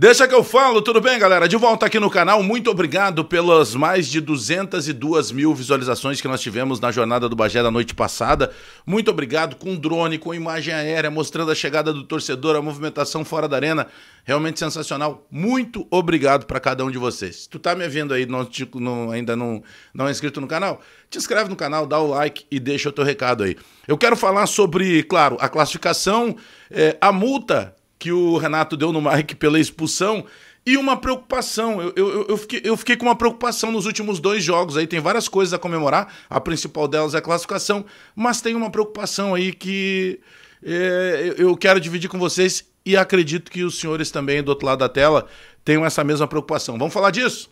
Deixa que eu falo, tudo bem, galera? De volta aqui no canal, muito obrigado pelas mais de 202 mil visualizações que nós tivemos na jornada do Bagé da noite passada. Muito obrigado com drone, com imagem aérea, mostrando a chegada do torcedor, a movimentação fora da arena. Realmente sensacional. Muito obrigado para cada um de vocês. Se tu tá me vendo aí, não, não, ainda não, não é inscrito no canal, te inscreve no canal, dá o like e deixa o teu recado aí. Eu quero falar sobre, claro, a classificação, é, a multa que o Renato deu no Mike pela expulsão e uma preocupação. Eu, eu, eu, fiquei, eu fiquei com uma preocupação nos últimos dois jogos. Aí tem várias coisas a comemorar. A principal delas é a classificação, mas tem uma preocupação aí que é, eu quero dividir com vocês e acredito que os senhores também do outro lado da tela tenham essa mesma preocupação. Vamos falar disso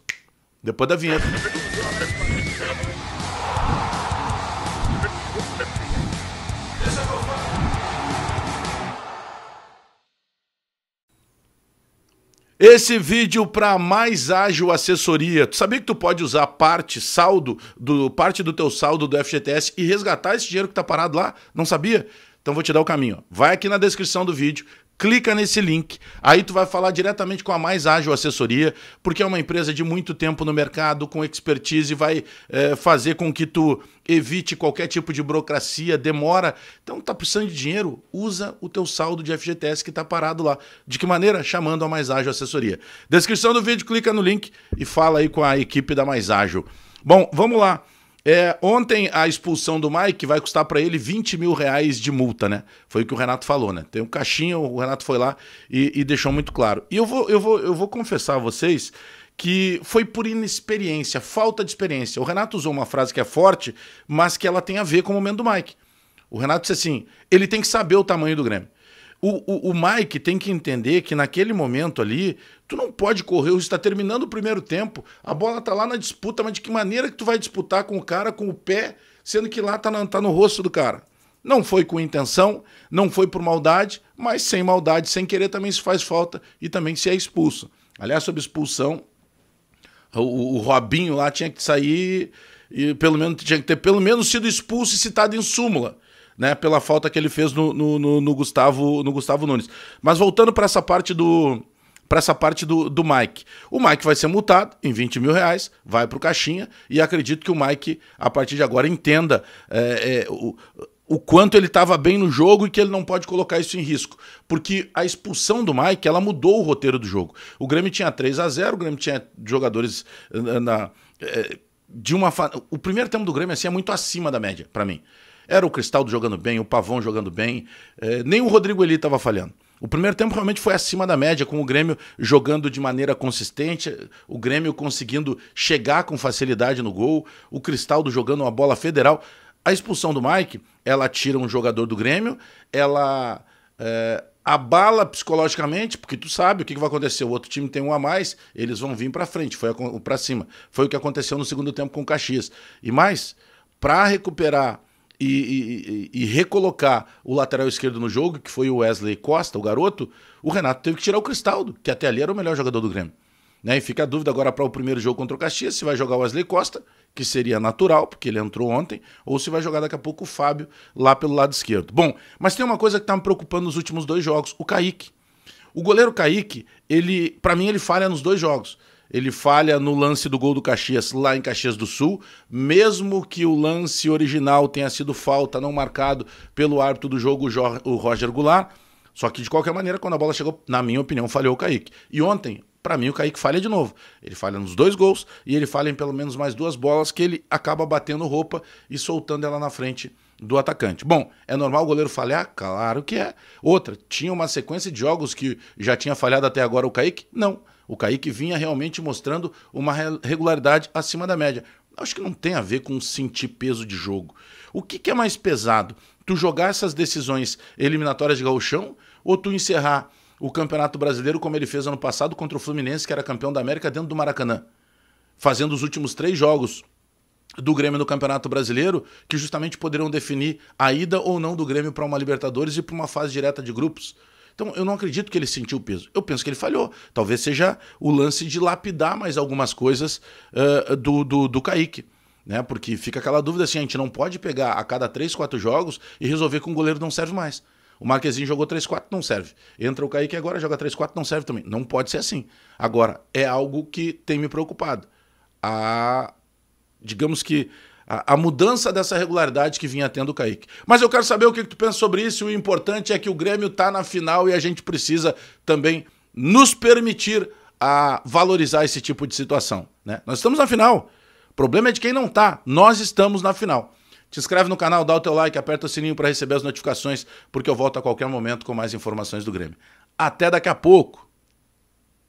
depois da vinheta. Esse vídeo para mais ágil assessoria. Tu sabia que tu pode usar parte saldo do parte do teu saldo do FGTS e resgatar esse dinheiro que tá parado lá? Não sabia? Então vou te dar o caminho. Vai aqui na descrição do vídeo, clica nesse link. Aí tu vai falar diretamente com a Mais Ágil Assessoria, porque é uma empresa de muito tempo no mercado, com expertise, vai é, fazer com que tu evite qualquer tipo de burocracia, demora. Então tá precisando de dinheiro? Usa o teu saldo de FGTS que tá parado lá. De que maneira? Chamando a Mais Ágil Assessoria. Descrição do vídeo, clica no link e fala aí com a equipe da Mais Ágil. Bom, vamos lá. É, ontem a expulsão do Mike vai custar para ele 20 mil reais de multa, né? Foi o que o Renato falou, né? Tem um caixinho, o Renato foi lá e, e deixou muito claro. E eu vou, eu, vou, eu vou confessar a vocês que foi por inexperiência, falta de experiência. O Renato usou uma frase que é forte, mas que ela tem a ver com o momento do Mike. O Renato disse assim: ele tem que saber o tamanho do Grêmio. O, o, o, Mike tem que entender que naquele momento ali, tu não pode correr, o está terminando o primeiro tempo, a bola tá lá na disputa, mas de que maneira que tu vai disputar com o cara com o pé, sendo que lá tá, tá no rosto do cara? Não foi com intenção, não foi por maldade, mas sem maldade, sem querer também se faz falta e também se é expulso. Aliás, sobre expulsão, o, o Robinho lá tinha que sair e pelo menos tinha que ter pelo menos sido expulso e citado em súmula né, pela falta que ele fez no, no, no, no Gustavo, no Gustavo Nunes. Mas voltando para essa parte do para essa parte do, do Mike. O Mike vai ser multado em 20 mil reais, vai para o caixinha e acredito que o Mike, a partir de agora, entenda é, é, o, o quanto ele estava bem no jogo e que ele não pode colocar isso em risco. Porque a expulsão do Mike, ela mudou o roteiro do jogo. O Grêmio tinha 3 a 0 o Grêmio tinha jogadores eh, na... na eh, de uma fa... O primeiro tempo do Grêmio assim, é muito acima da média, para mim. Era o Cristaldo jogando bem, o Pavão jogando bem, é, nem o Rodrigo Eli estava falhando. O primeiro tempo realmente foi acima da média, com o Grêmio jogando de maneira consistente, o Grêmio conseguindo chegar com facilidade no gol, o Cristaldo jogando uma bola federal. A expulsão do Mike, ela tira um jogador do Grêmio, ela é, abala psicologicamente, porque tu sabe o que, vai acontecer. O outro time tem um a mais, eles vão vir para frente, foi para cima. Foi o que aconteceu no segundo tempo com o Caxias. E mais, para recuperar e, e, e, recolocar o lateral esquerdo no jogo, que foi o Wesley Costa, o garoto, o Renato teve que tirar o Cristaldo, que até ali era o melhor jogador do Grêmio. Né? E fica a dúvida agora para o primeiro jogo contra o Caxias se vai jogar o Wesley Costa, que seria natural, porque ele entrou ontem, ou se vai jogar daqui a pouco o Fábio lá pelo lado esquerdo. Bom, mas tem uma coisa que está me preocupando nos últimos dois jogos, o Kaique. O goleiro Kaique, ele, para mim, ele falha nos dois jogos. Ele falha no lance do gol do Caxias lá em Caxias do Sul, mesmo que o lance original tenha sido falta não marcado pelo árbitro do jogo, o Roger Goulart. Só que de qualquer maneira, quando a bola chegou, na minha opinião, falhou o Kaique. E ontem, para mim, o Kaique falha de novo. Ele falha nos dois gols e ele falha em pelo menos mais duas bolas que ele acaba batendo roupa e soltando ela na frente do atacante. Bom, é normal o goleiro falhar? Claro que é. Outra, tinha uma sequência de jogos que já tinha falhado até agora o Kaique? Não. O Kaique vinha realmente mostrando uma regularidade acima da média. Acho que não tem a ver com sentir peso de jogo. O que, que é mais pesado? Tu jogar essas decisões eliminatórias de gauchão ou tu encerrar o Campeonato Brasileiro como ele fez ano passado contra o Fluminense, que era campeão da América, dentro do Maracanã? Fazendo os últimos três jogos do Grêmio no Campeonato Brasileiro, que justamente poderiam definir a ida ou não do Grêmio para uma Libertadores e para uma fase direta de grupos. Então, eu não acredito que ele sentiu o peso. Eu penso que ele falhou. Talvez seja o lance de lapidar mais algumas coisas uh, do, do, do Kaique. Né? Porque fica aquela dúvida assim: a gente não pode pegar a cada 3, 4 jogos e resolver que um goleiro não serve mais. O Marquezinho jogou 3-4, não serve. Entra o Kaique agora, joga 3-4, não serve também. Não pode ser assim. Agora, é algo que tem me preocupado. A, digamos que a, a, mudança dessa regularidade que vinha tendo o Kaique. Mas eu quero saber o que, que tu pensa sobre isso. o importante é que o Grêmio está na final e a gente precisa também nos permitir a valorizar esse tipo de situação. Né? Nós estamos na final. O problema é de quem não está. Nós estamos na final. Te inscreve no canal, dá o teu like, aperta o sininho para receber as notificações, porque eu volto a qualquer momento com mais informações do Grêmio. Até daqui a pouco.